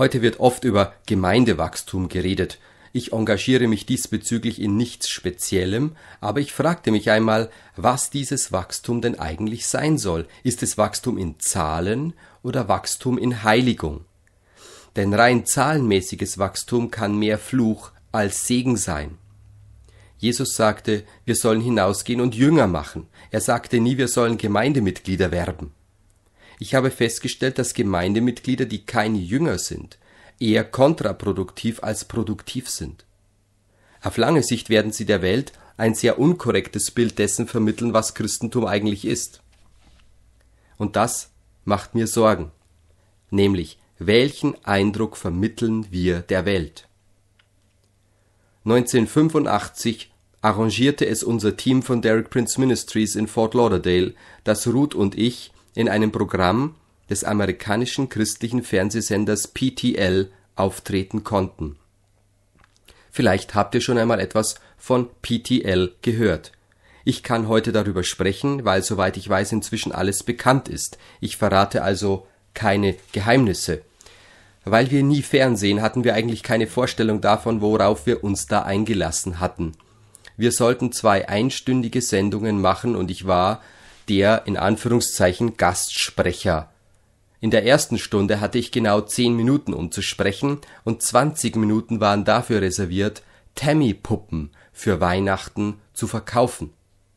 Heute wird oft über Gemeindewachstum geredet. Ich engagiere mich diesbezüglich in nichts Speziellem, aber ich fragte mich einmal, was dieses Wachstum denn eigentlich sein soll. Ist es Wachstum in Zahlen oder Wachstum in Heiligung? Denn rein zahlenmäßiges Wachstum kann mehr Fluch als Segen sein. Jesus sagte, wir sollen hinausgehen und Jünger machen. Er sagte nie, wir sollen Gemeindemitglieder werben. Ich habe festgestellt, dass Gemeindemitglieder, die keine Jünger sind, eher kontraproduktiv als produktiv sind. Auf lange Sicht werden sie der Welt ein sehr unkorrektes Bild dessen vermitteln, was Christentum eigentlich ist. Und das macht mir Sorgen. Nämlich, welchen Eindruck vermitteln wir der Welt? 1985 arrangierte es unser Team von Derek Prince Ministries in Fort Lauderdale, dass Ruth und ich in einem Programm des amerikanischen christlichen Fernsehsenders PTL auftreten konnten. Vielleicht habt ihr schon einmal etwas von PTL gehört. Ich kann heute darüber sprechen, weil soweit ich weiß inzwischen alles bekannt ist. Ich verrate also keine Geheimnisse. Weil wir nie Fernsehen, hatten wir eigentlich keine Vorstellung davon, worauf wir uns da eingelassen hatten. Wir sollten zwei einstündige Sendungen machen und ich war, der in Anführungszeichen Gastsprecher. In der ersten Stunde hatte ich genau zehn Minuten, um zu sprechen, und zwanzig Minuten waren dafür reserviert, Tammy-Puppen für Weihnachten zu verkaufen.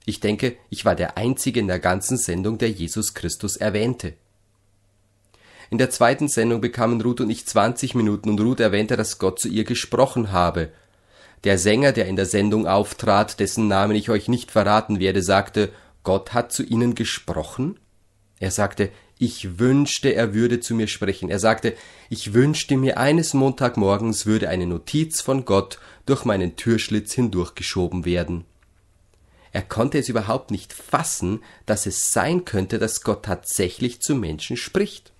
Ich denke, ich war der Einzige in der ganzen Sendung, der Jesus Christus erwähnte. In der zweiten Sendung bekamen Ruth und ich 20 Minuten und Ruth erwähnte, dass Gott zu ihr gesprochen habe. Der Sänger, der in der Sendung auftrat, dessen Namen ich euch nicht verraten werde, sagte, Gott hat zu ihnen gesprochen. Er sagte, ich wünschte, er würde zu mir sprechen. Er sagte, ich wünschte mir eines Montagmorgens würde eine Notiz von Gott durch meinen Türschlitz hindurchgeschoben werden. Er konnte es überhaupt nicht fassen, dass es sein könnte, dass Gott tatsächlich zu Menschen spricht.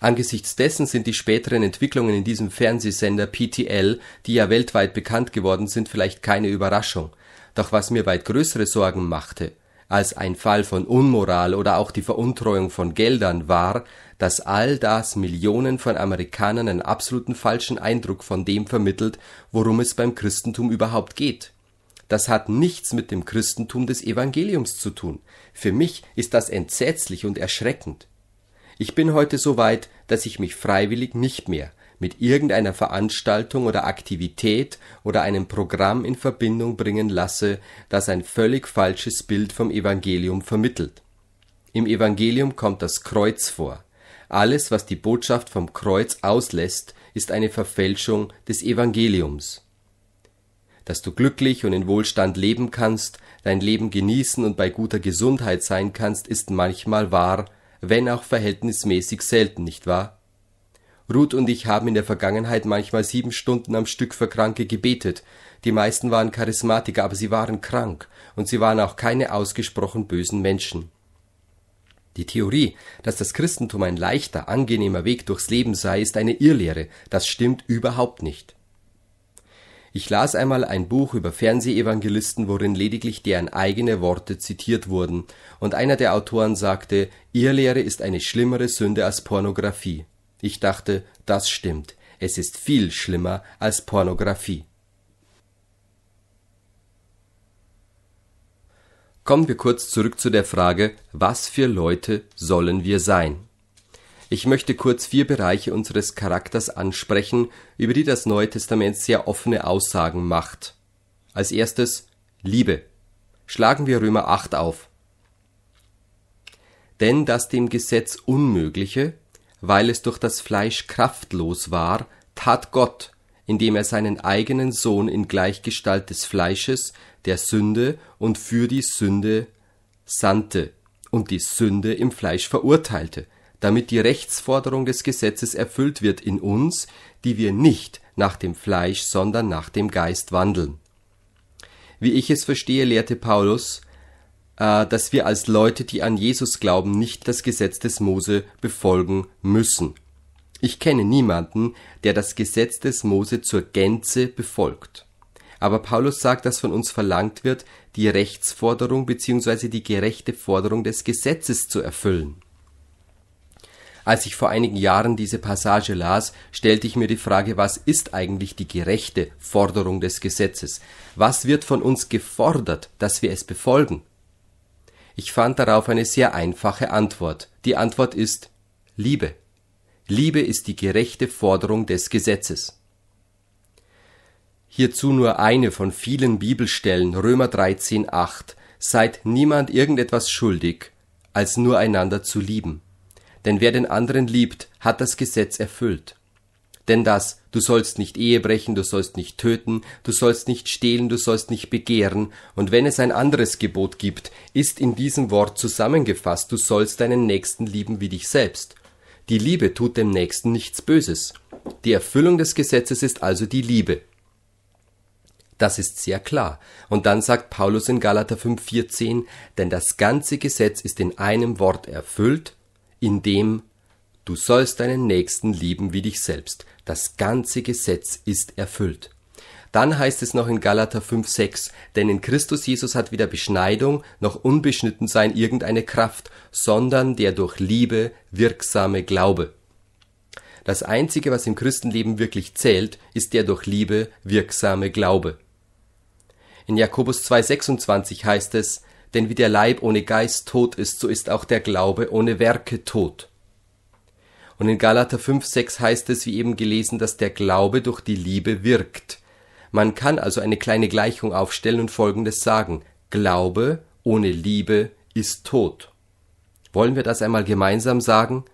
Angesichts dessen sind die späteren Entwicklungen in diesem Fernsehsender PTL, die ja weltweit bekannt geworden sind, vielleicht keine Überraschung. Doch was mir weit größere Sorgen machte als ein Fall von Unmoral oder auch die Veruntreuung von Geldern war, dass all das Millionen von Amerikanern einen absoluten falschen Eindruck von dem vermittelt, worum es beim Christentum überhaupt geht. Das hat nichts mit dem Christentum des Evangeliums zu tun. Für mich ist das entsetzlich und erschreckend. Ich bin heute so weit, dass ich mich freiwillig nicht mehr mit irgendeiner Veranstaltung oder Aktivität oder einem Programm in Verbindung bringen lasse, das ein völlig falsches Bild vom Evangelium vermittelt. Im Evangelium kommt das Kreuz vor. Alles, was die Botschaft vom Kreuz auslässt, ist eine Verfälschung des Evangeliums. Dass du glücklich und in Wohlstand leben kannst, dein Leben genießen und bei guter Gesundheit sein kannst, ist manchmal wahr, wenn auch verhältnismäßig selten, nicht wahr? Ruth und ich haben in der Vergangenheit manchmal sieben Stunden am Stück für Kranke gebetet. Die meisten waren Charismatiker, aber sie waren krank und sie waren auch keine ausgesprochen bösen Menschen. Die Theorie, dass das Christentum ein leichter, angenehmer Weg durchs Leben sei, ist eine Irrlehre. Das stimmt überhaupt nicht. Ich las einmal ein Buch über Fernsehevangelisten, worin lediglich deren eigene Worte zitiert wurden, und einer der Autoren sagte, Irrlehre ist eine schlimmere Sünde als Pornografie. Ich dachte, das stimmt. Es ist viel schlimmer als Pornografie. Kommen wir kurz zurück zu der Frage, was für Leute sollen wir sein? Ich möchte kurz vier Bereiche unseres Charakters ansprechen, über die das Neue Testament sehr offene Aussagen macht. Als erstes Liebe. Schlagen wir Römer 8 auf. Denn das dem Gesetz Unmögliche, weil es durch das Fleisch kraftlos war, tat Gott, indem er seinen eigenen Sohn in Gleichgestalt des Fleisches, der Sünde und für die Sünde sandte und die Sünde im Fleisch verurteilte, damit die Rechtsforderung des Gesetzes erfüllt wird in uns, die wir nicht nach dem Fleisch, sondern nach dem Geist wandeln. Wie ich es verstehe, lehrte Paulus, äh, dass wir als Leute, die an Jesus glauben, nicht das Gesetz des Mose befolgen müssen. Ich kenne niemanden, der das Gesetz des Mose zur Gänze befolgt. Aber Paulus sagt, dass von uns verlangt wird, die Rechtsforderung bzw. die gerechte Forderung des Gesetzes zu erfüllen. Als ich vor einigen Jahren diese Passage las, stellte ich mir die Frage, was ist eigentlich die gerechte Forderung des Gesetzes? Was wird von uns gefordert, dass wir es befolgen? Ich fand darauf eine sehr einfache Antwort. Die Antwort ist Liebe. Liebe ist die gerechte Forderung des Gesetzes. Hierzu nur eine von vielen Bibelstellen Römer 13, 8 Seid niemand irgendetwas schuldig, als nur einander zu lieben. Denn wer den anderen liebt, hat das Gesetz erfüllt. Denn das Du sollst nicht Ehe brechen, du sollst nicht töten, du sollst nicht stehlen, du sollst nicht begehren, und wenn es ein anderes Gebot gibt, ist in diesem Wort zusammengefasst, du sollst deinen Nächsten lieben wie dich selbst. Die Liebe tut dem Nächsten nichts Böses. Die Erfüllung des Gesetzes ist also die Liebe. Das ist sehr klar. Und dann sagt Paulus in Galater 5,14, denn das ganze Gesetz ist in einem Wort erfüllt, in dem du sollst deinen Nächsten lieben wie dich selbst das ganze Gesetz ist erfüllt. Dann heißt es noch in Galater 5,6, denn in Christus Jesus hat weder Beschneidung noch unbeschnitten sein irgendeine Kraft, sondern der durch Liebe wirksame Glaube. Das Einzige, was im Christenleben wirklich zählt, ist der durch Liebe wirksame Glaube. In Jakobus 2,26 heißt es, denn wie der Leib ohne Geist tot ist, so ist auch der Glaube ohne Werke tot. Und in Galater 5, 6 heißt es, wie eben gelesen, dass der Glaube durch die Liebe wirkt. Man kann also eine kleine Gleichung aufstellen und Folgendes sagen. Glaube ohne Liebe ist tot. Wollen wir das einmal gemeinsam sagen?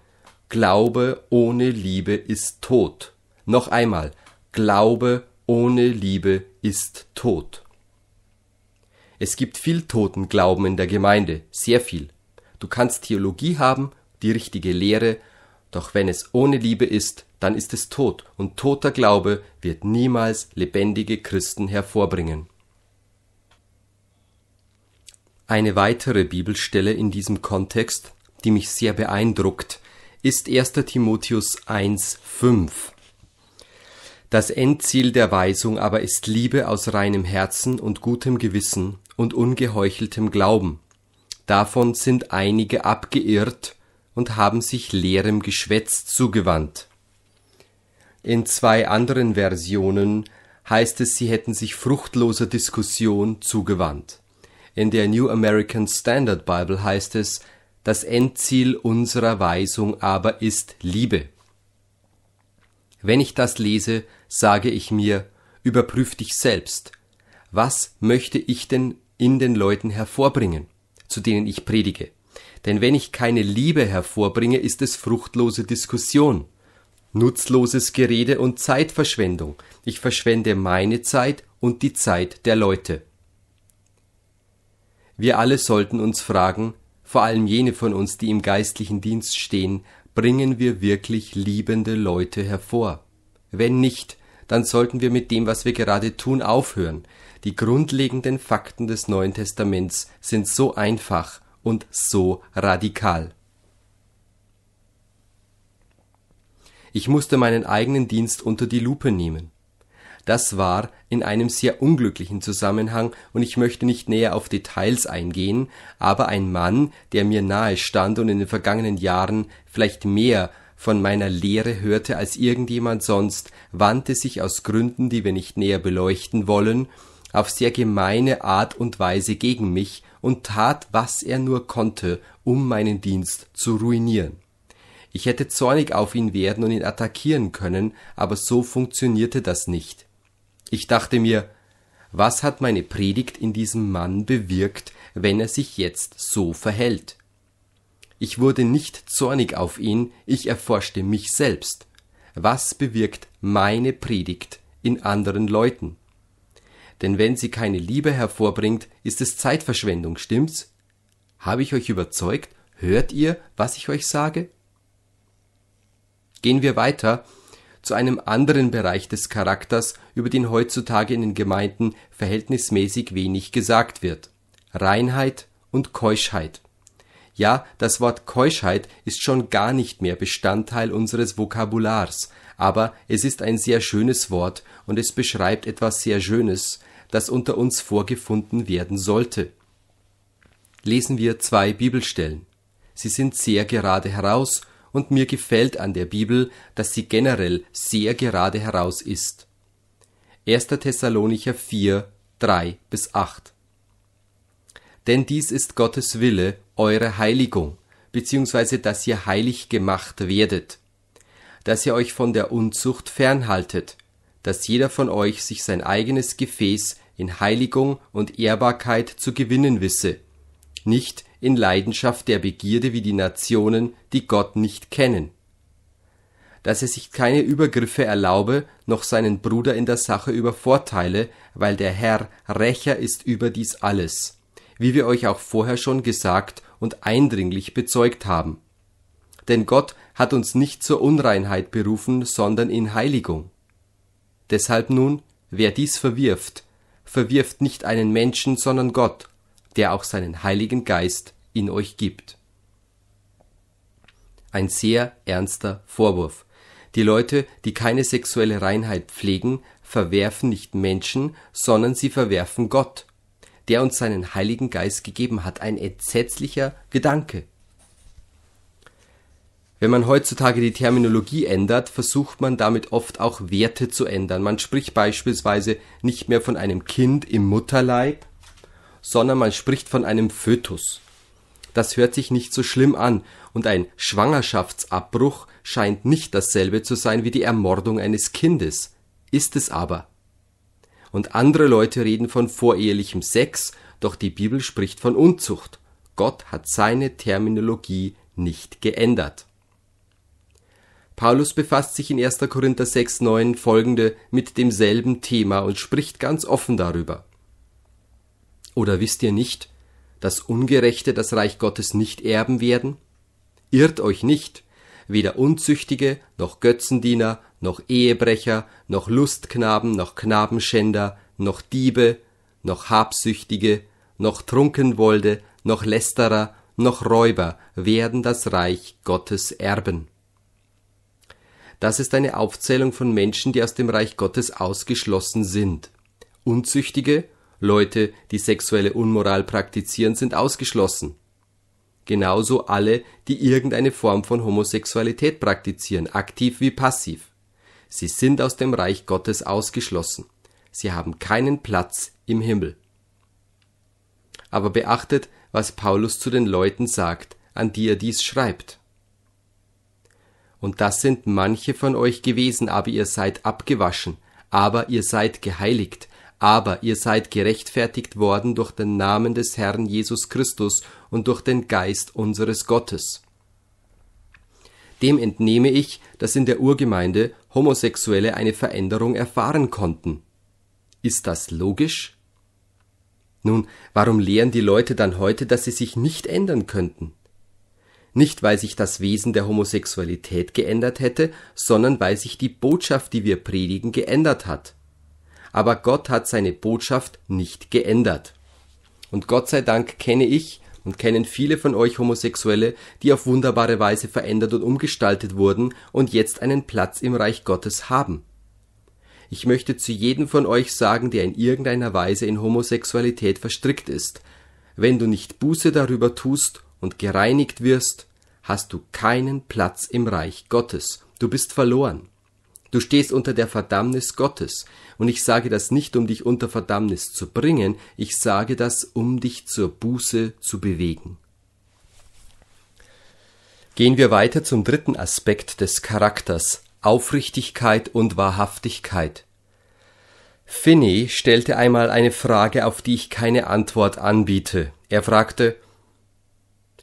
Glaube ohne Liebe ist tot. Noch einmal. Glaube ohne Liebe ist tot. Es gibt viel toten Glauben in der Gemeinde, sehr viel. Du kannst Theologie haben, die richtige Lehre doch wenn es ohne Liebe ist, dann ist es tot, und toter Glaube wird niemals lebendige Christen hervorbringen. Eine weitere Bibelstelle in diesem Kontext, die mich sehr beeindruckt, ist 1. Timotheus 1,5. Das Endziel der Weisung aber ist Liebe aus reinem Herzen und gutem Gewissen und ungeheucheltem Glauben. Davon sind einige abgeirrt und haben sich leerem Geschwätz zugewandt. In zwei anderen Versionen heißt es, sie hätten sich fruchtloser Diskussion zugewandt. In der New American Standard Bible heißt es, das Endziel unserer Weisung aber ist Liebe. Wenn ich das lese, sage ich mir, überprüf dich selbst. Was möchte ich denn in den Leuten hervorbringen, zu denen ich predige? Denn wenn ich keine Liebe hervorbringe, ist es fruchtlose Diskussion, nutzloses Gerede und Zeitverschwendung. Ich verschwende meine Zeit und die Zeit der Leute. Wir alle sollten uns fragen, vor allem jene von uns, die im geistlichen Dienst stehen, bringen wir wirklich liebende Leute hervor? Wenn nicht, dann sollten wir mit dem, was wir gerade tun, aufhören. Die grundlegenden Fakten des Neuen Testaments sind so einfach und so radikal. Ich musste meinen eigenen Dienst unter die Lupe nehmen. Das war in einem sehr unglücklichen Zusammenhang, und ich möchte nicht näher auf Details eingehen, aber ein Mann, der mir nahe stand und in den vergangenen Jahren vielleicht mehr von meiner Lehre hörte als irgendjemand sonst, wandte sich aus Gründen, die wir nicht näher beleuchten wollen, auf sehr gemeine Art und Weise gegen mich und tat, was er nur konnte, um meinen Dienst zu ruinieren. Ich hätte zornig auf ihn werden und ihn attackieren können, aber so funktionierte das nicht. Ich dachte mir, was hat meine Predigt in diesem Mann bewirkt, wenn er sich jetzt so verhält? Ich wurde nicht zornig auf ihn, ich erforschte mich selbst. Was bewirkt meine Predigt in anderen Leuten? denn wenn sie keine Liebe hervorbringt, ist es Zeitverschwendung, stimmt's? Habe ich euch überzeugt? Hört ihr, was ich euch sage? Gehen wir weiter zu einem anderen Bereich des Charakters, über den heutzutage in den Gemeinden verhältnismäßig wenig gesagt wird. Reinheit und Keuschheit. Ja, das Wort Keuschheit ist schon gar nicht mehr Bestandteil unseres Vokabulars, aber es ist ein sehr schönes Wort und es beschreibt etwas sehr Schönes, das unter uns vorgefunden werden sollte. Lesen wir zwei Bibelstellen. Sie sind sehr gerade heraus, und mir gefällt an der Bibel, dass sie generell sehr gerade heraus ist. 1. Thessalonicher 4, 3 bis 8. Denn dies ist Gottes Wille, eure Heiligung, beziehungsweise dass ihr heilig gemacht werdet, dass ihr euch von der Unzucht fernhaltet, dass jeder von euch sich sein eigenes Gefäß in Heiligung und Ehrbarkeit zu gewinnen wisse, nicht in Leidenschaft der Begierde wie die Nationen, die Gott nicht kennen. Dass er sich keine Übergriffe erlaube, noch seinen Bruder in der Sache übervorteile, weil der Herr Rächer ist über dies alles, wie wir euch auch vorher schon gesagt und eindringlich bezeugt haben. Denn Gott hat uns nicht zur Unreinheit berufen, sondern in Heiligung. Deshalb nun, wer dies verwirft, verwirft nicht einen Menschen, sondern Gott, der auch seinen Heiligen Geist in euch gibt. Ein sehr ernster Vorwurf. Die Leute, die keine sexuelle Reinheit pflegen, verwerfen nicht Menschen, sondern sie verwerfen Gott, der uns seinen Heiligen Geist gegeben hat. Ein entsetzlicher Gedanke. Wenn man heutzutage die Terminologie ändert, versucht man damit oft auch Werte zu ändern. Man spricht beispielsweise nicht mehr von einem Kind im Mutterleib, sondern man spricht von einem Fötus. Das hört sich nicht so schlimm an, und ein Schwangerschaftsabbruch scheint nicht dasselbe zu sein wie die Ermordung eines Kindes, ist es aber. Und andere Leute reden von vorehelichem Sex, doch die Bibel spricht von Unzucht. Gott hat seine Terminologie nicht geändert. Paulus befasst sich in 1. Korinther 6,9 folgende mit demselben Thema und spricht ganz offen darüber. Oder wisst ihr nicht, dass Ungerechte das Reich Gottes nicht erben werden? Irrt euch nicht, weder Unzüchtige, noch Götzendiener, noch Ehebrecher, noch Lustknaben, noch Knabenschänder, noch Diebe, noch Habsüchtige, noch Trunkenwolde, noch Lästerer, noch Räuber werden das Reich Gottes erben. Das ist eine Aufzählung von Menschen, die aus dem Reich Gottes ausgeschlossen sind. Unzüchtige, Leute, die sexuelle Unmoral praktizieren, sind ausgeschlossen. Genauso alle, die irgendeine Form von Homosexualität praktizieren, aktiv wie passiv. Sie sind aus dem Reich Gottes ausgeschlossen. Sie haben keinen Platz im Himmel. Aber beachtet, was Paulus zu den Leuten sagt, an die er dies schreibt. Und das sind manche von euch gewesen, aber ihr seid abgewaschen, aber ihr seid geheiligt, aber ihr seid gerechtfertigt worden durch den Namen des Herrn Jesus Christus und durch den Geist unseres Gottes. Dem entnehme ich, dass in der Urgemeinde Homosexuelle eine Veränderung erfahren konnten. Ist das logisch? Nun, warum lehren die Leute dann heute, dass sie sich nicht ändern könnten? Nicht, weil sich das Wesen der Homosexualität geändert hätte, sondern weil sich die Botschaft, die wir predigen, geändert hat. Aber Gott hat seine Botschaft nicht geändert. Und Gott sei Dank kenne ich und kennen viele von euch Homosexuelle, die auf wunderbare Weise verändert und umgestaltet wurden und jetzt einen Platz im Reich Gottes haben. Ich möchte zu jedem von euch sagen, der in irgendeiner Weise in Homosexualität verstrickt ist, wenn du nicht Buße darüber tust und gereinigt wirst, hast du keinen Platz im Reich Gottes, du bist verloren. Du stehst unter der Verdammnis Gottes, und ich sage das nicht, um dich unter Verdammnis zu bringen, ich sage das, um dich zur Buße zu bewegen. Gehen wir weiter zum dritten Aspekt des Charakters Aufrichtigkeit und Wahrhaftigkeit. Finney stellte einmal eine Frage, auf die ich keine Antwort anbiete. Er fragte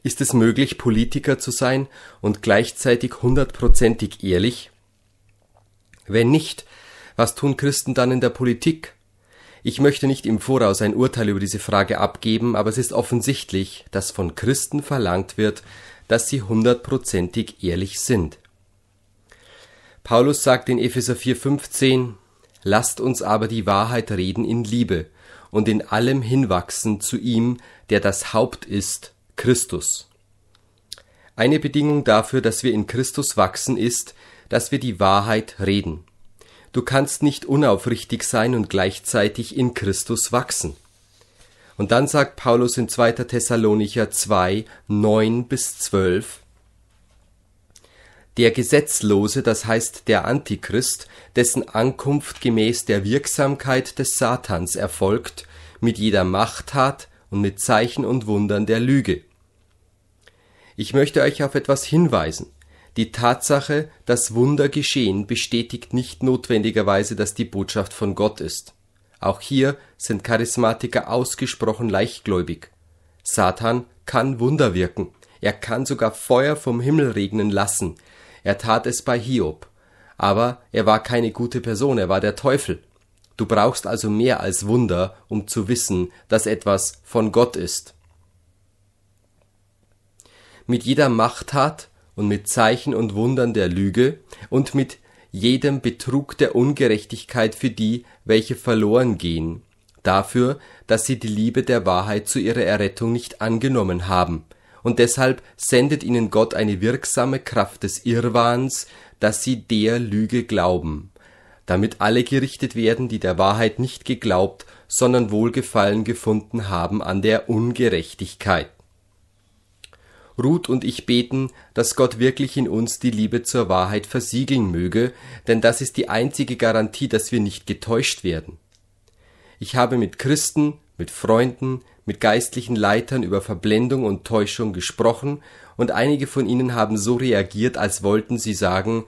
ist es möglich, Politiker zu sein und gleichzeitig hundertprozentig ehrlich? Wenn nicht, was tun Christen dann in der Politik? Ich möchte nicht im Voraus ein Urteil über diese Frage abgeben, aber es ist offensichtlich, dass von Christen verlangt wird, dass sie hundertprozentig ehrlich sind. Paulus sagt in Epheser 4,15 Lasst uns aber die Wahrheit reden in Liebe und in allem hinwachsen zu ihm, der das Haupt ist, Christus. Eine Bedingung dafür, dass wir in Christus wachsen, ist, dass wir die Wahrheit reden. Du kannst nicht unaufrichtig sein und gleichzeitig in Christus wachsen. Und dann sagt Paulus in 2. Thessalonicher 2, 9 bis 12, der Gesetzlose, das heißt der Antichrist, dessen Ankunft gemäß der Wirksamkeit des Satans erfolgt, mit jeder Machttat, und mit Zeichen und Wundern der Lüge. Ich möchte euch auf etwas hinweisen. Die Tatsache, dass Wunder geschehen, bestätigt nicht notwendigerweise, dass die Botschaft von Gott ist. Auch hier sind Charismatiker ausgesprochen leichtgläubig. Satan kann Wunder wirken. Er kann sogar Feuer vom Himmel regnen lassen. Er tat es bei Hiob. Aber er war keine gute Person, er war der Teufel. Du brauchst also mehr als Wunder, um zu wissen, dass etwas von Gott ist. Mit jeder Machttat und mit Zeichen und Wundern der Lüge und mit jedem Betrug der Ungerechtigkeit für die, welche verloren gehen, dafür, dass sie die Liebe der Wahrheit zu ihrer Errettung nicht angenommen haben, und deshalb sendet ihnen Gott eine wirksame Kraft des Irrwahns, dass sie der Lüge glauben damit alle gerichtet werden, die der Wahrheit nicht geglaubt, sondern Wohlgefallen gefunden haben an der Ungerechtigkeit. Ruth und ich beten, dass Gott wirklich in uns die Liebe zur Wahrheit versiegeln möge, denn das ist die einzige Garantie, dass wir nicht getäuscht werden. Ich habe mit Christen, mit Freunden, mit geistlichen Leitern über Verblendung und Täuschung gesprochen, und einige von ihnen haben so reagiert, als wollten sie sagen,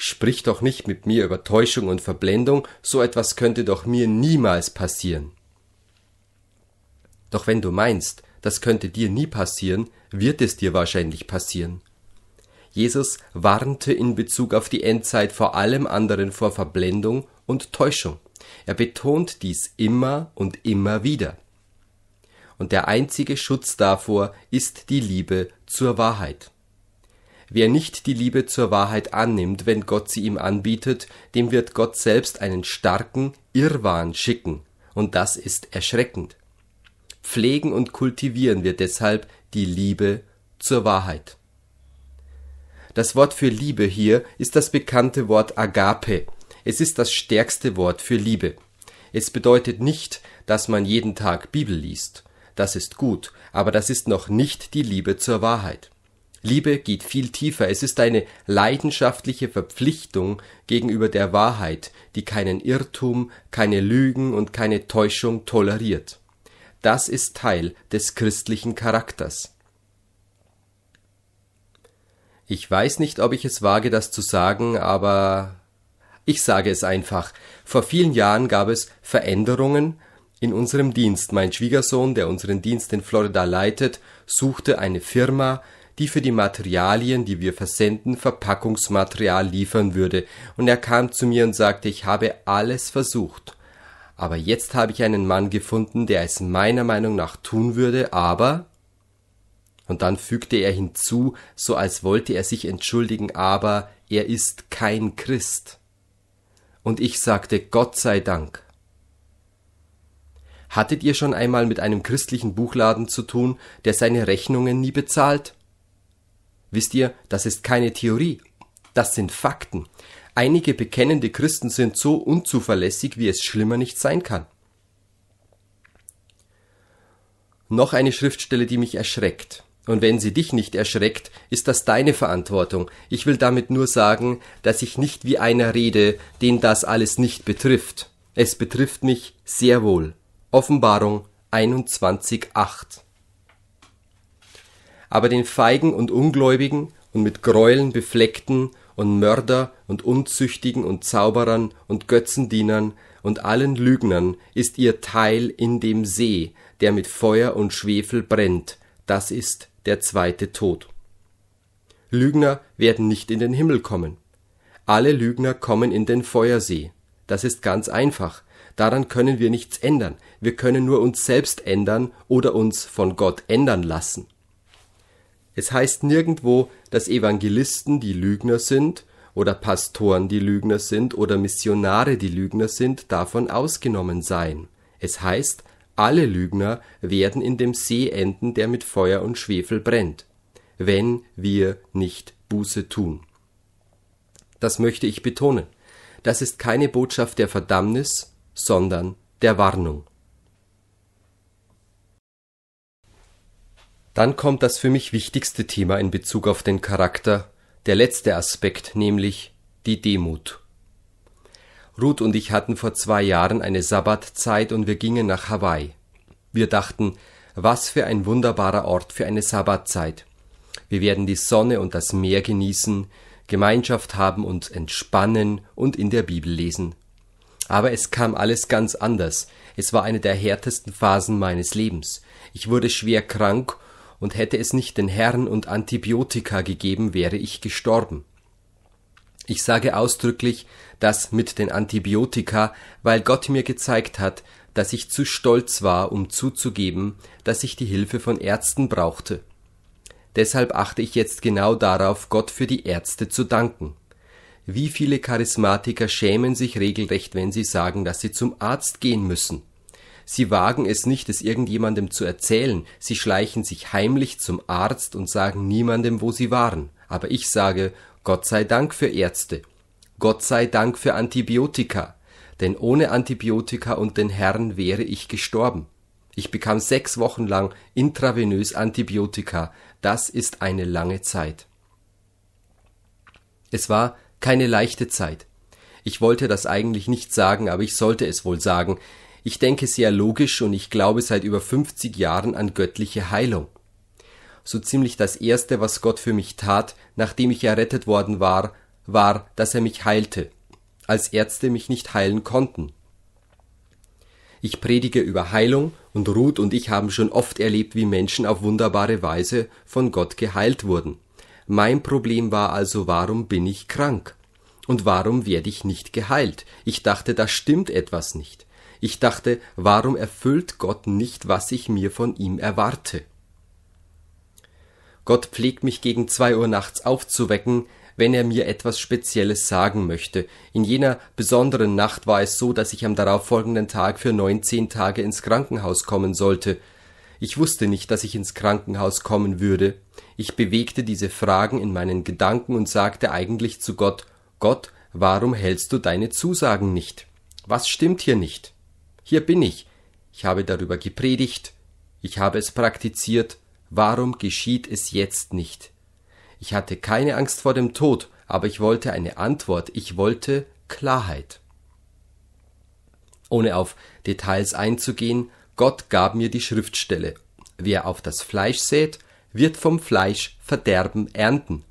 Sprich doch nicht mit mir über Täuschung und Verblendung, so etwas könnte doch mir niemals passieren. Doch wenn du meinst, das könnte dir nie passieren, wird es dir wahrscheinlich passieren. Jesus warnte in Bezug auf die Endzeit vor allem anderen vor Verblendung und Täuschung. Er betont dies immer und immer wieder. Und der einzige Schutz davor ist die Liebe zur Wahrheit. Wer nicht die Liebe zur Wahrheit annimmt, wenn Gott sie ihm anbietet, dem wird Gott selbst einen starken Irrwahn schicken, und das ist erschreckend. Pflegen und kultivieren wir deshalb die Liebe zur Wahrheit. Das Wort für Liebe hier ist das bekannte Wort Agape. Es ist das stärkste Wort für Liebe. Es bedeutet nicht, dass man jeden Tag Bibel liest. Das ist gut, aber das ist noch nicht die Liebe zur Wahrheit. Liebe geht viel tiefer, es ist eine leidenschaftliche Verpflichtung gegenüber der Wahrheit, die keinen Irrtum, keine Lügen und keine Täuschung toleriert. Das ist Teil des christlichen Charakters. Ich weiß nicht, ob ich es wage, das zu sagen, aber ich sage es einfach. Vor vielen Jahren gab es Veränderungen in unserem Dienst. Mein Schwiegersohn, der unseren Dienst in Florida leitet, suchte eine Firma, die für die Materialien, die wir versenden, Verpackungsmaterial liefern würde, und er kam zu mir und sagte, ich habe alles versucht. Aber jetzt habe ich einen Mann gefunden, der es meiner Meinung nach tun würde, aber. Und dann fügte er hinzu, so als wollte er sich entschuldigen, aber er ist kein Christ. Und ich sagte Gott sei Dank. Hattet ihr schon einmal mit einem christlichen Buchladen zu tun, der seine Rechnungen nie bezahlt? Wisst ihr, das ist keine Theorie, das sind Fakten. Einige bekennende Christen sind so unzuverlässig, wie es schlimmer nicht sein kann. Noch eine Schriftstelle, die mich erschreckt. Und wenn sie dich nicht erschreckt, ist das deine Verantwortung. Ich will damit nur sagen, dass ich nicht wie einer rede, den das alles nicht betrifft. Es betrifft mich sehr wohl. Offenbarung 21.8 aber den feigen und ungläubigen und mit Gräueln befleckten und Mörder und Unzüchtigen und Zauberern und Götzendienern und allen Lügnern ist ihr Teil in dem See, der mit Feuer und Schwefel brennt, das ist der zweite Tod. Lügner werden nicht in den Himmel kommen. Alle Lügner kommen in den Feuersee. Das ist ganz einfach. Daran können wir nichts ändern. Wir können nur uns selbst ändern oder uns von Gott ändern lassen. Es heißt nirgendwo, dass Evangelisten die Lügner sind oder Pastoren die Lügner sind oder Missionare die Lügner sind davon ausgenommen seien. Es heißt, alle Lügner werden in dem See enden, der mit Feuer und Schwefel brennt, wenn wir nicht Buße tun. Das möchte ich betonen. Das ist keine Botschaft der Verdammnis, sondern der Warnung. Dann kommt das für mich wichtigste Thema in Bezug auf den Charakter, der letzte Aspekt, nämlich die Demut. Ruth und ich hatten vor zwei Jahren eine Sabbatzeit und wir gingen nach Hawaii. Wir dachten, was für ein wunderbarer Ort für eine Sabbatzeit. Wir werden die Sonne und das Meer genießen, Gemeinschaft haben und entspannen und in der Bibel lesen. Aber es kam alles ganz anders. Es war eine der härtesten Phasen meines Lebens. Ich wurde schwer krank und hätte es nicht den Herrn und Antibiotika gegeben, wäre ich gestorben. Ich sage ausdrücklich das mit den Antibiotika, weil Gott mir gezeigt hat, dass ich zu stolz war, um zuzugeben, dass ich die Hilfe von Ärzten brauchte. Deshalb achte ich jetzt genau darauf, Gott für die Ärzte zu danken. Wie viele Charismatiker schämen sich regelrecht, wenn sie sagen, dass sie zum Arzt gehen müssen. Sie wagen es nicht, es irgendjemandem zu erzählen, sie schleichen sich heimlich zum Arzt und sagen niemandem, wo sie waren. Aber ich sage, Gott sei Dank für Ärzte. Gott sei Dank für Antibiotika. Denn ohne Antibiotika und den Herrn wäre ich gestorben. Ich bekam sechs Wochen lang intravenös Antibiotika. Das ist eine lange Zeit. Es war keine leichte Zeit. Ich wollte das eigentlich nicht sagen, aber ich sollte es wohl sagen. Ich denke sehr logisch und ich glaube seit über 50 Jahren an göttliche Heilung. So ziemlich das Erste, was Gott für mich tat, nachdem ich errettet worden war, war, dass er mich heilte, als Ärzte mich nicht heilen konnten. Ich predige über Heilung und Ruth und ich haben schon oft erlebt, wie Menschen auf wunderbare Weise von Gott geheilt wurden. Mein Problem war also, warum bin ich krank? Und warum werde ich nicht geheilt? Ich dachte, da stimmt etwas nicht. Ich dachte, warum erfüllt Gott nicht, was ich mir von ihm erwarte? Gott pflegt mich gegen zwei Uhr nachts aufzuwecken, wenn er mir etwas Spezielles sagen möchte. In jener besonderen Nacht war es so, dass ich am darauffolgenden Tag für neunzehn Tage ins Krankenhaus kommen sollte. Ich wusste nicht, dass ich ins Krankenhaus kommen würde. Ich bewegte diese Fragen in meinen Gedanken und sagte eigentlich zu Gott Gott, warum hältst du deine Zusagen nicht? Was stimmt hier nicht? Hier bin ich. Ich habe darüber gepredigt. Ich habe es praktiziert. Warum geschieht es jetzt nicht? Ich hatte keine Angst vor dem Tod, aber ich wollte eine Antwort. Ich wollte Klarheit. Ohne auf Details einzugehen, Gott gab mir die Schriftstelle. Wer auf das Fleisch sät, wird vom Fleisch Verderben ernten.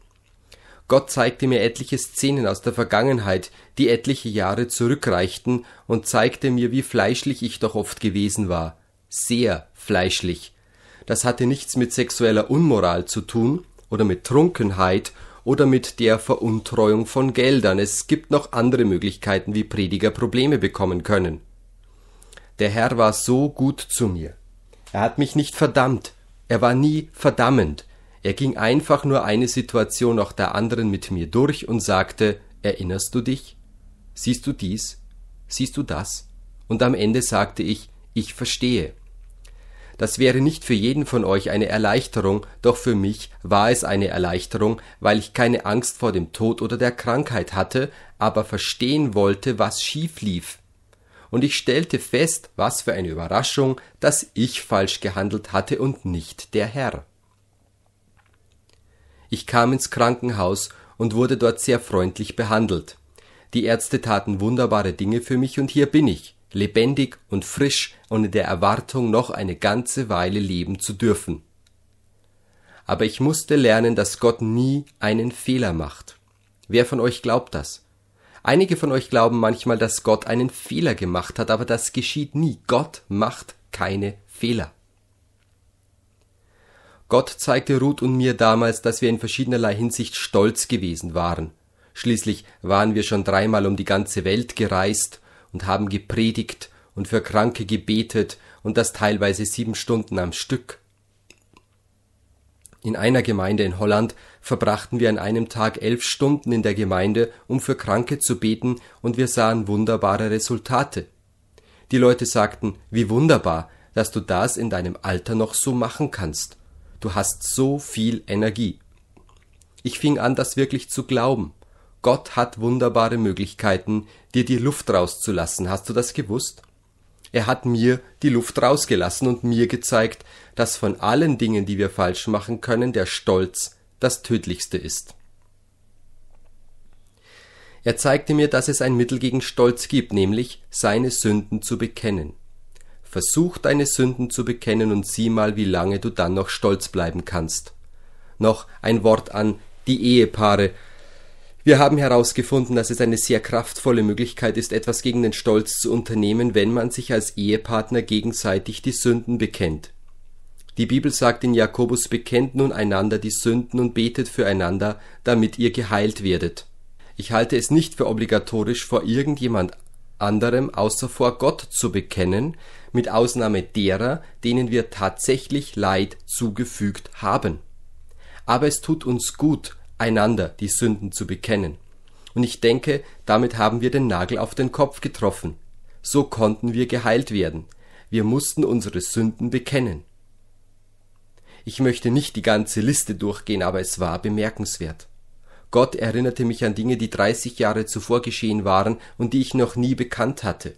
Gott zeigte mir etliche Szenen aus der Vergangenheit, die etliche Jahre zurückreichten, und zeigte mir, wie fleischlich ich doch oft gewesen war. Sehr fleischlich. Das hatte nichts mit sexueller Unmoral zu tun, oder mit Trunkenheit, oder mit der Veruntreuung von Geldern. Es gibt noch andere Möglichkeiten, wie Prediger Probleme bekommen können. Der Herr war so gut zu mir. Er hat mich nicht verdammt. Er war nie verdammend. Er ging einfach nur eine Situation nach der anderen mit mir durch und sagte, erinnerst du dich? Siehst du dies? Siehst du das? Und am Ende sagte ich, ich verstehe. Das wäre nicht für jeden von euch eine Erleichterung, doch für mich war es eine Erleichterung, weil ich keine Angst vor dem Tod oder der Krankheit hatte, aber verstehen wollte, was schief lief. Und ich stellte fest, was für eine Überraschung, dass ich falsch gehandelt hatte und nicht der Herr. Ich kam ins Krankenhaus und wurde dort sehr freundlich behandelt. Die Ärzte taten wunderbare Dinge für mich und hier bin ich, lebendig und frisch und in der Erwartung, noch eine ganze Weile leben zu dürfen. Aber ich musste lernen, dass Gott nie einen Fehler macht. Wer von euch glaubt das? Einige von euch glauben manchmal, dass Gott einen Fehler gemacht hat, aber das geschieht nie. Gott macht keine Fehler. Gott zeigte Ruth und mir damals, dass wir in verschiedenerlei Hinsicht stolz gewesen waren. Schließlich waren wir schon dreimal um die ganze Welt gereist und haben gepredigt und für Kranke gebetet und das teilweise sieben Stunden am Stück. In einer Gemeinde in Holland verbrachten wir an einem Tag elf Stunden in der Gemeinde, um für Kranke zu beten, und wir sahen wunderbare Resultate. Die Leute sagten, wie wunderbar, dass du das in deinem Alter noch so machen kannst. Du hast so viel Energie. Ich fing an, das wirklich zu glauben. Gott hat wunderbare Möglichkeiten, dir die Luft rauszulassen. Hast du das gewusst? Er hat mir die Luft rausgelassen und mir gezeigt, dass von allen Dingen, die wir falsch machen können, der Stolz das tödlichste ist. Er zeigte mir, dass es ein Mittel gegen Stolz gibt, nämlich seine Sünden zu bekennen. Versuch deine Sünden zu bekennen und sieh mal, wie lange du dann noch stolz bleiben kannst. Noch ein Wort an die Ehepaare. Wir haben herausgefunden, dass es eine sehr kraftvolle Möglichkeit ist, etwas gegen den Stolz zu unternehmen, wenn man sich als Ehepartner gegenseitig die Sünden bekennt. Die Bibel sagt in Jakobus, bekennt nun einander die Sünden und betet füreinander, damit ihr geheilt werdet. Ich halte es nicht für obligatorisch, vor irgendjemand anderem außer vor Gott zu bekennen, mit Ausnahme derer, denen wir tatsächlich Leid zugefügt haben. Aber es tut uns gut, einander die Sünden zu bekennen. Und ich denke, damit haben wir den Nagel auf den Kopf getroffen. So konnten wir geheilt werden. Wir mussten unsere Sünden bekennen. Ich möchte nicht die ganze Liste durchgehen, aber es war bemerkenswert. Gott erinnerte mich an Dinge, die 30 Jahre zuvor geschehen waren und die ich noch nie bekannt hatte.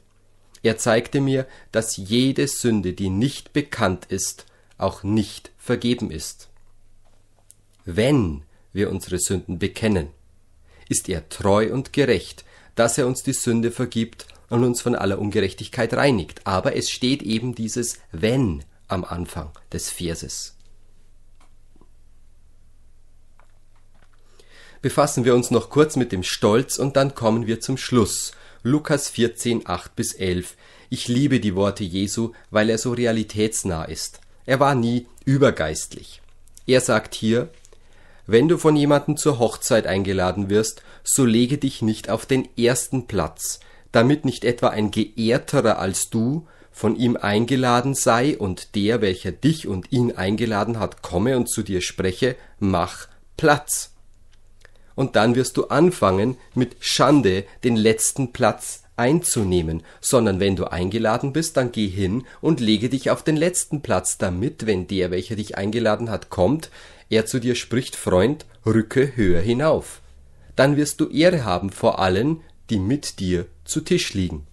Er zeigte mir, dass jede Sünde, die nicht bekannt ist, auch nicht vergeben ist. Wenn wir unsere Sünden bekennen, ist er treu und gerecht, dass er uns die Sünde vergibt und uns von aller Ungerechtigkeit reinigt. Aber es steht eben dieses Wenn am Anfang des Verses. Befassen wir uns noch kurz mit dem Stolz und dann kommen wir zum Schluss Lukas 14, 8 bis 11. Ich liebe die Worte Jesu, weil er so realitätsnah ist. Er war nie übergeistlich. Er sagt hier, wenn du von jemandem zur Hochzeit eingeladen wirst, so lege dich nicht auf den ersten Platz, damit nicht etwa ein Geehrterer als du von ihm eingeladen sei und der, welcher dich und ihn eingeladen hat, komme und zu dir spreche, mach Platz und dann wirst du anfangen, mit Schande den letzten Platz einzunehmen, sondern wenn du eingeladen bist, dann geh hin und lege dich auf den letzten Platz, damit, wenn der, welcher dich eingeladen hat, kommt, er zu dir spricht, Freund, rücke höher hinauf. Dann wirst du Ehre haben vor allen, die mit dir zu Tisch liegen.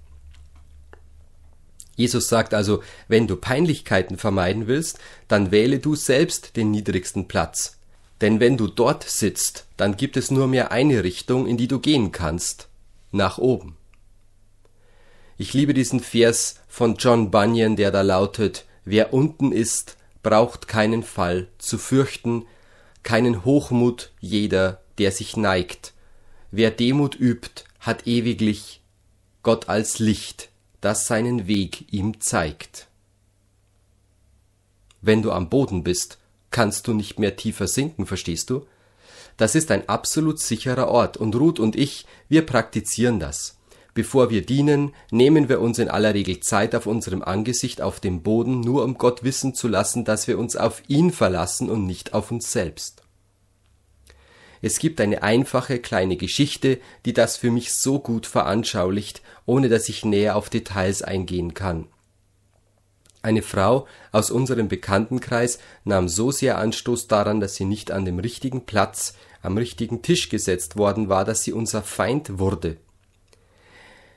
Jesus sagt also, wenn du Peinlichkeiten vermeiden willst, dann wähle du selbst den niedrigsten Platz denn wenn du dort sitzt, dann gibt es nur mehr eine Richtung, in die du gehen kannst. Nach oben. Ich liebe diesen Vers von John Bunyan, der da lautet, wer unten ist, braucht keinen Fall zu fürchten, keinen Hochmut jeder, der sich neigt. Wer Demut übt, hat ewiglich Gott als Licht, das seinen Weg ihm zeigt. Wenn du am Boden bist, kannst du nicht mehr tiefer sinken, verstehst du? Das ist ein absolut sicherer Ort und Ruth und ich, wir praktizieren das. Bevor wir dienen, nehmen wir uns in aller Regel Zeit auf unserem Angesicht auf dem Boden, nur um Gott wissen zu lassen, dass wir uns auf ihn verlassen und nicht auf uns selbst. Es gibt eine einfache kleine Geschichte, die das für mich so gut veranschaulicht, ohne dass ich näher auf Details eingehen kann. Eine Frau aus unserem Bekanntenkreis nahm so sehr Anstoß daran, dass sie nicht an dem richtigen Platz, am richtigen Tisch gesetzt worden war, dass sie unser Feind wurde.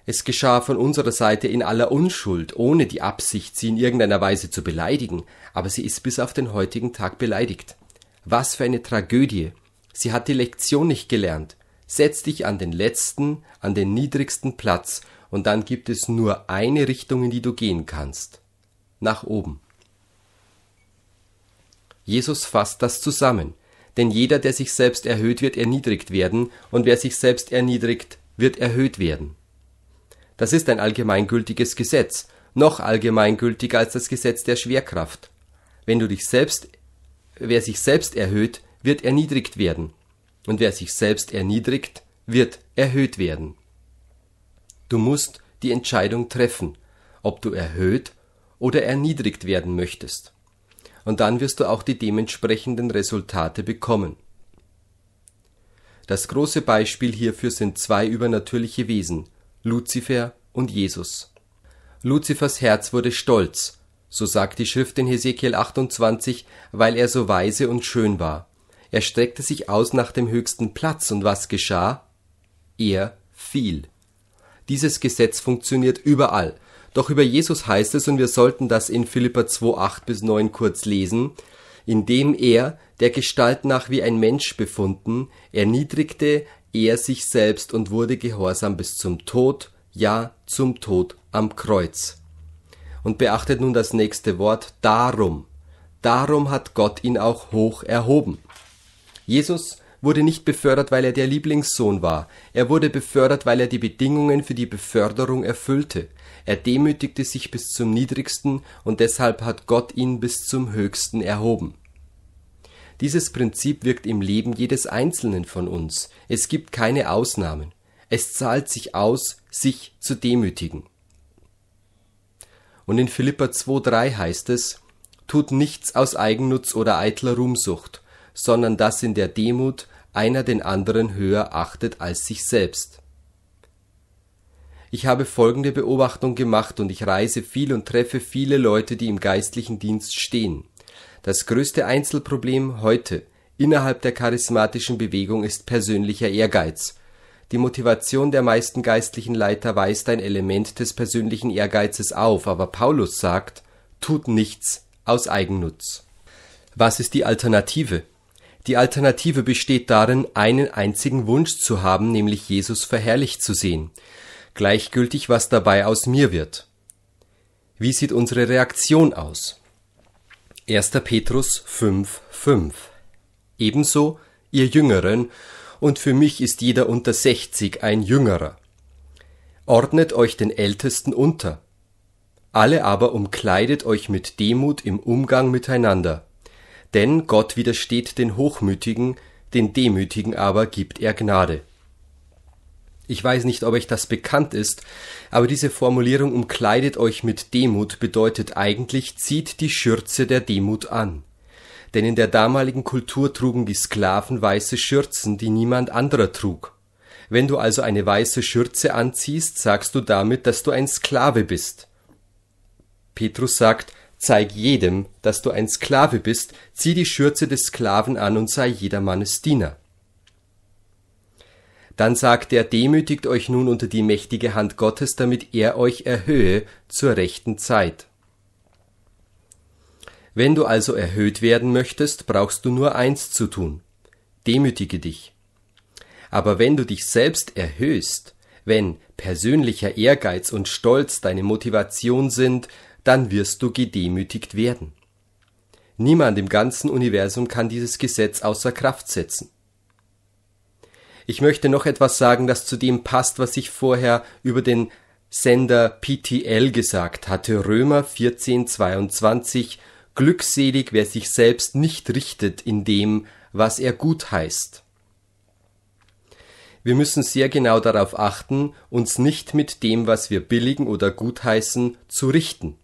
Es geschah von unserer Seite in aller Unschuld, ohne die Absicht, sie in irgendeiner Weise zu beleidigen, aber sie ist bis auf den heutigen Tag beleidigt. Was für eine Tragödie. Sie hat die Lektion nicht gelernt. Setz dich an den letzten, an den niedrigsten Platz, und dann gibt es nur eine Richtung, in die du gehen kannst nach oben. Jesus fasst das zusammen, denn jeder, der sich selbst erhöht, wird erniedrigt werden, und wer sich selbst erniedrigt, wird erhöht werden. Das ist ein allgemeingültiges Gesetz, noch allgemeingültiger als das Gesetz der Schwerkraft. Wenn du dich selbst, wer sich selbst erhöht, wird erniedrigt werden, und wer sich selbst erniedrigt, wird erhöht werden. Du musst die Entscheidung treffen, ob du erhöht oder erniedrigt werden möchtest. Und dann wirst du auch die dementsprechenden Resultate bekommen. Das große Beispiel hierfür sind zwei übernatürliche Wesen, Luzifer und Jesus. Luzifers Herz wurde stolz, so sagt die Schrift in Hesekiel 28, weil er so weise und schön war. Er streckte sich aus nach dem höchsten Platz und was geschah? Er fiel. Dieses Gesetz funktioniert überall, doch über Jesus heißt es, und wir sollten das in Philippa 2,8 bis 9 kurz lesen, indem er, der Gestalt nach wie ein Mensch befunden, erniedrigte er sich selbst und wurde gehorsam bis zum Tod, ja zum Tod am Kreuz. Und beachtet nun das nächste Wort darum. Darum hat Gott ihn auch hoch erhoben. Jesus wurde nicht befördert, weil er der Lieblingssohn war. Er wurde befördert, weil er die Bedingungen für die Beförderung erfüllte. Er demütigte sich bis zum Niedrigsten, und deshalb hat Gott ihn bis zum Höchsten erhoben. Dieses Prinzip wirkt im Leben jedes Einzelnen von uns. Es gibt keine Ausnahmen. Es zahlt sich aus, sich zu demütigen. Und in Philippa 2,3 heißt es, tut nichts aus Eigennutz oder eitler Ruhmsucht, sondern dass in der Demut einer den anderen höher achtet als sich selbst. Ich habe folgende Beobachtung gemacht und ich reise viel und treffe viele Leute, die im geistlichen Dienst stehen. Das größte Einzelproblem heute innerhalb der charismatischen Bewegung ist persönlicher Ehrgeiz. Die Motivation der meisten geistlichen Leiter weist ein Element des persönlichen Ehrgeizes auf, aber Paulus sagt, tut nichts aus Eigennutz. Was ist die Alternative? Die Alternative besteht darin, einen einzigen Wunsch zu haben, nämlich Jesus verherrlicht zu sehen gleichgültig was dabei aus mir wird. Wie sieht unsere Reaktion aus? 1. Petrus 5, 5. Ebenso, ihr Jüngeren, und für mich ist jeder unter 60 ein Jüngerer. Ordnet euch den Ältesten unter. Alle aber umkleidet euch mit Demut im Umgang miteinander. Denn Gott widersteht den Hochmütigen, den Demütigen aber gibt er Gnade. Ich weiß nicht, ob euch das bekannt ist, aber diese Formulierung umkleidet euch mit Demut bedeutet eigentlich zieht die Schürze der Demut an. Denn in der damaligen Kultur trugen die Sklaven weiße Schürzen, die niemand anderer trug. Wenn du also eine weiße Schürze anziehst, sagst du damit, dass du ein Sklave bist. Petrus sagt, zeig jedem, dass du ein Sklave bist, zieh die Schürze des Sklaven an und sei jedermannes Diener. Dann sagt er, demütigt euch nun unter die mächtige Hand Gottes, damit er euch erhöhe zur rechten Zeit. Wenn du also erhöht werden möchtest, brauchst du nur eins zu tun. Demütige dich. Aber wenn du dich selbst erhöhst, wenn persönlicher Ehrgeiz und Stolz deine Motivation sind, dann wirst du gedemütigt werden. Niemand im ganzen Universum kann dieses Gesetz außer Kraft setzen. Ich möchte noch etwas sagen, das zu dem passt, was ich vorher über den Sender PTL gesagt hatte. Römer 14, 22. Glückselig, wer sich selbst nicht richtet in dem, was er gut heißt. Wir müssen sehr genau darauf achten, uns nicht mit dem, was wir billigen oder gut heißen, zu richten.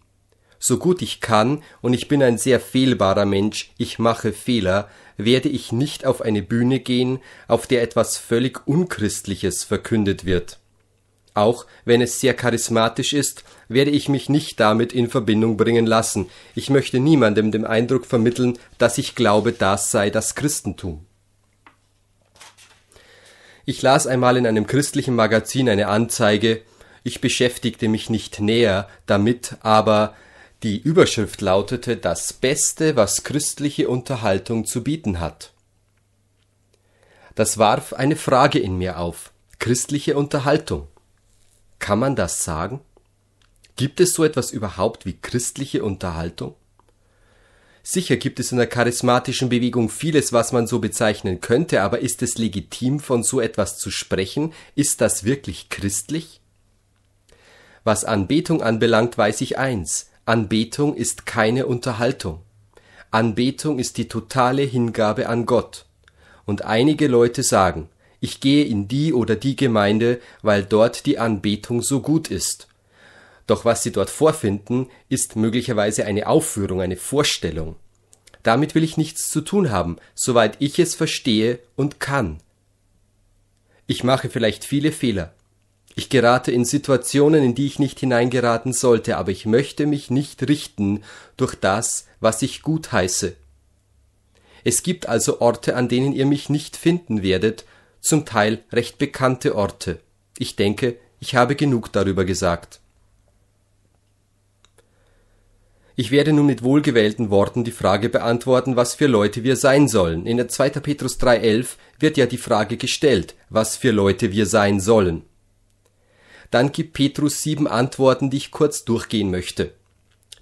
So gut ich kann, und ich bin ein sehr fehlbarer Mensch, ich mache Fehler, werde ich nicht auf eine Bühne gehen, auf der etwas völlig Unchristliches verkündet wird. Auch wenn es sehr charismatisch ist, werde ich mich nicht damit in Verbindung bringen lassen. Ich möchte niemandem den Eindruck vermitteln, dass ich glaube, das sei das Christentum. Ich las einmal in einem christlichen Magazin eine Anzeige, ich beschäftigte mich nicht näher damit, aber die Überschrift lautete Das Beste, was christliche Unterhaltung zu bieten hat. Das warf eine Frage in mir auf. Christliche Unterhaltung. Kann man das sagen? Gibt es so etwas überhaupt wie christliche Unterhaltung? Sicher gibt es in der charismatischen Bewegung vieles, was man so bezeichnen könnte, aber ist es legitim, von so etwas zu sprechen? Ist das wirklich christlich? Was Anbetung anbelangt, weiß ich eins. Anbetung ist keine Unterhaltung. Anbetung ist die totale Hingabe an Gott. Und einige Leute sagen, ich gehe in die oder die Gemeinde, weil dort die Anbetung so gut ist. Doch was sie dort vorfinden, ist möglicherweise eine Aufführung, eine Vorstellung. Damit will ich nichts zu tun haben, soweit ich es verstehe und kann. Ich mache vielleicht viele Fehler, ich gerate in Situationen, in die ich nicht hineingeraten sollte, aber ich möchte mich nicht richten durch das, was ich gut heiße. Es gibt also Orte, an denen ihr mich nicht finden werdet, zum Teil recht bekannte Orte. Ich denke, ich habe genug darüber gesagt. Ich werde nun mit wohlgewählten Worten die Frage beantworten, was für Leute wir sein sollen. In der 2. Petrus 3.11 wird ja die Frage gestellt, was für Leute wir sein sollen dann gibt Petrus sieben Antworten, die ich kurz durchgehen möchte.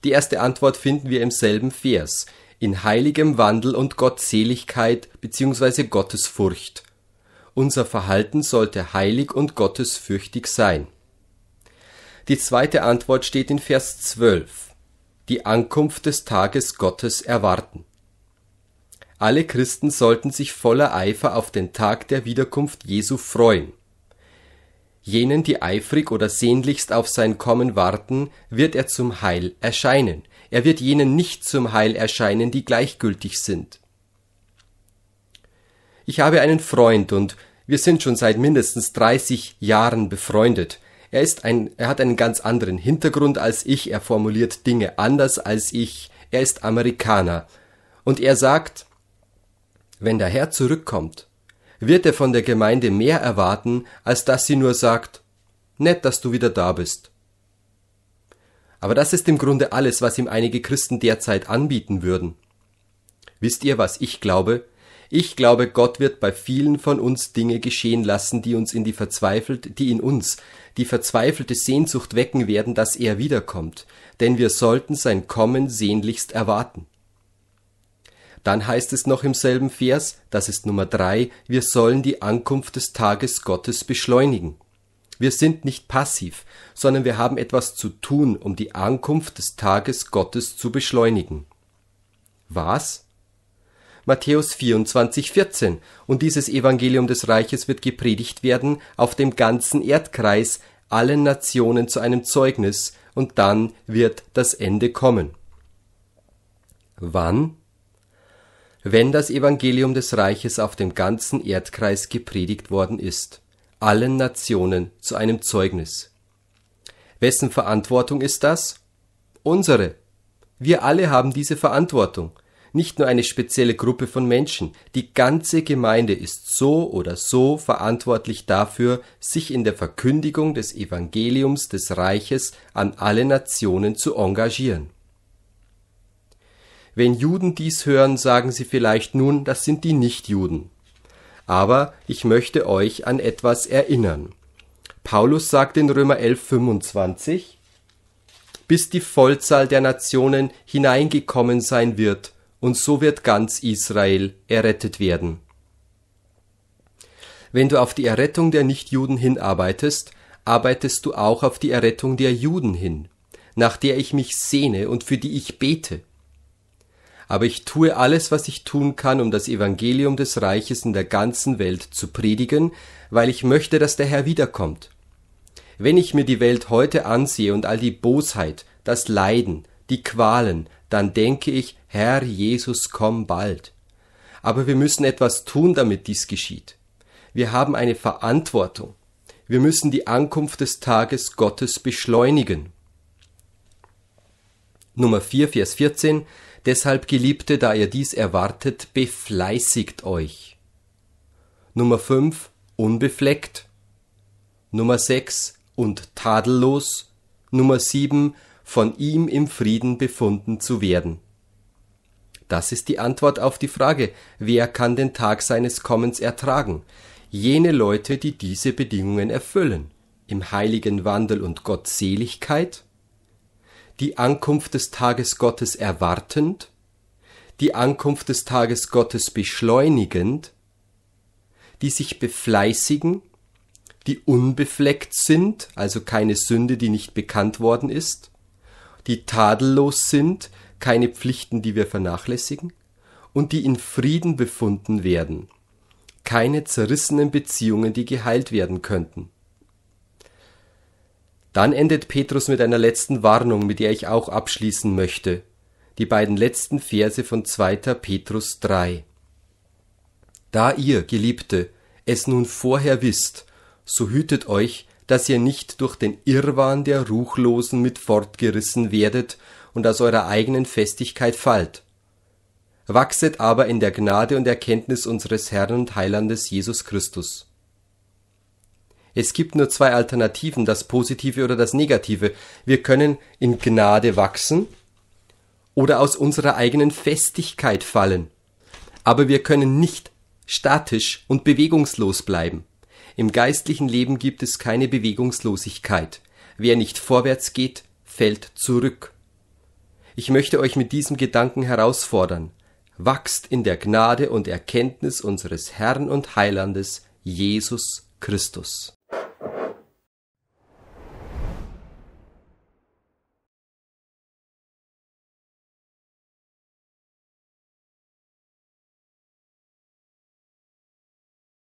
Die erste Antwort finden wir im selben Vers, in heiligem Wandel und Gottseligkeit bzw. Gottesfurcht. Unser Verhalten sollte heilig und gottesfürchtig sein. Die zweite Antwort steht in Vers 12. Die Ankunft des Tages Gottes erwarten. Alle Christen sollten sich voller Eifer auf den Tag der Wiederkunft Jesu freuen. Jenen, die eifrig oder sehnlichst auf sein Kommen warten, wird er zum Heil erscheinen. Er wird jenen nicht zum Heil erscheinen, die gleichgültig sind. Ich habe einen Freund und wir sind schon seit mindestens 30 Jahren befreundet. Er ist ein, er hat einen ganz anderen Hintergrund als ich, er formuliert Dinge anders als ich, er ist Amerikaner. Und er sagt, wenn der Herr zurückkommt, wird er von der Gemeinde mehr erwarten, als dass sie nur sagt, nett, dass du wieder da bist. Aber das ist im Grunde alles, was ihm einige Christen derzeit anbieten würden. Wisst ihr, was ich glaube? Ich glaube, Gott wird bei vielen von uns Dinge geschehen lassen, die uns in die verzweifelt, die in uns die verzweifelte Sehnsucht wecken werden, dass er wiederkommt, denn wir sollten sein Kommen sehnlichst erwarten. Dann heißt es noch im selben Vers, das ist Nummer drei, wir sollen die Ankunft des Tages Gottes beschleunigen. Wir sind nicht passiv, sondern wir haben etwas zu tun, um die Ankunft des Tages Gottes zu beschleunigen. Was? Matthäus 24, 14. Und dieses Evangelium des Reiches wird gepredigt werden auf dem ganzen Erdkreis, allen Nationen zu einem Zeugnis, und dann wird das Ende kommen. Wann? wenn das Evangelium des Reiches auf dem ganzen Erdkreis gepredigt worden ist, allen Nationen zu einem Zeugnis. Wessen Verantwortung ist das? Unsere. Wir alle haben diese Verantwortung, nicht nur eine spezielle Gruppe von Menschen, die ganze Gemeinde ist so oder so verantwortlich dafür, sich in der Verkündigung des Evangeliums des Reiches an alle Nationen zu engagieren. Wenn Juden dies hören, sagen sie vielleicht nun, das sind die Nichtjuden. Aber ich möchte euch an etwas erinnern. Paulus sagt in Römer 11, 25, bis die Vollzahl der Nationen hineingekommen sein wird, und so wird ganz Israel errettet werden. Wenn du auf die Errettung der Nichtjuden hinarbeitest, arbeitest du auch auf die Errettung der Juden hin, nach der ich mich sehne und für die ich bete aber ich tue alles, was ich tun kann, um das Evangelium des Reiches in der ganzen Welt zu predigen, weil ich möchte, dass der Herr wiederkommt. Wenn ich mir die Welt heute ansehe und all die Bosheit, das Leiden, die Qualen, dann denke ich, Herr Jesus, komm bald. Aber wir müssen etwas tun, damit dies geschieht. Wir haben eine Verantwortung. Wir müssen die Ankunft des Tages Gottes beschleunigen. Nummer 4, Vers 14 Deshalb, Geliebte, da ihr dies erwartet, befleißigt euch. Nummer 5 unbefleckt, Nummer 6 und tadellos, Nummer 7 von ihm im Frieden befunden zu werden. Das ist die Antwort auf die Frage, wer kann den Tag seines Kommens ertragen? Jene Leute, die diese Bedingungen erfüllen, im heiligen Wandel und Gottseligkeit die Ankunft des Tages Gottes erwartend, die Ankunft des Tages Gottes beschleunigend, die sich befleißigen, die unbefleckt sind, also keine Sünde, die nicht bekannt worden ist, die tadellos sind, keine Pflichten, die wir vernachlässigen, und die in Frieden befunden werden, keine zerrissenen Beziehungen, die geheilt werden könnten, dann endet Petrus mit einer letzten Warnung, mit der ich auch abschließen möchte. Die beiden letzten Verse von 2. Petrus 3. Da ihr, Geliebte, es nun vorher wisst, so hütet euch, dass ihr nicht durch den Irrwahn der Ruchlosen mit fortgerissen werdet und aus eurer eigenen Festigkeit fallt. Wachset aber in der Gnade und Erkenntnis unseres Herrn und Heilandes Jesus Christus. Es gibt nur zwei Alternativen, das Positive oder das Negative. Wir können in Gnade wachsen oder aus unserer eigenen Festigkeit fallen. Aber wir können nicht statisch und bewegungslos bleiben. Im geistlichen Leben gibt es keine Bewegungslosigkeit. Wer nicht vorwärts geht, fällt zurück. Ich möchte euch mit diesem Gedanken herausfordern. Wachst in der Gnade und Erkenntnis unseres Herrn und Heilandes Jesus Christus. Thank you.